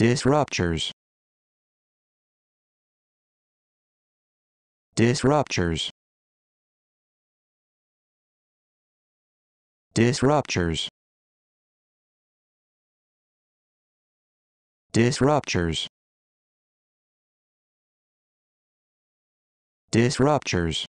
Disruptures. Disruptures. Disruptures. Disruptures. Disruptures.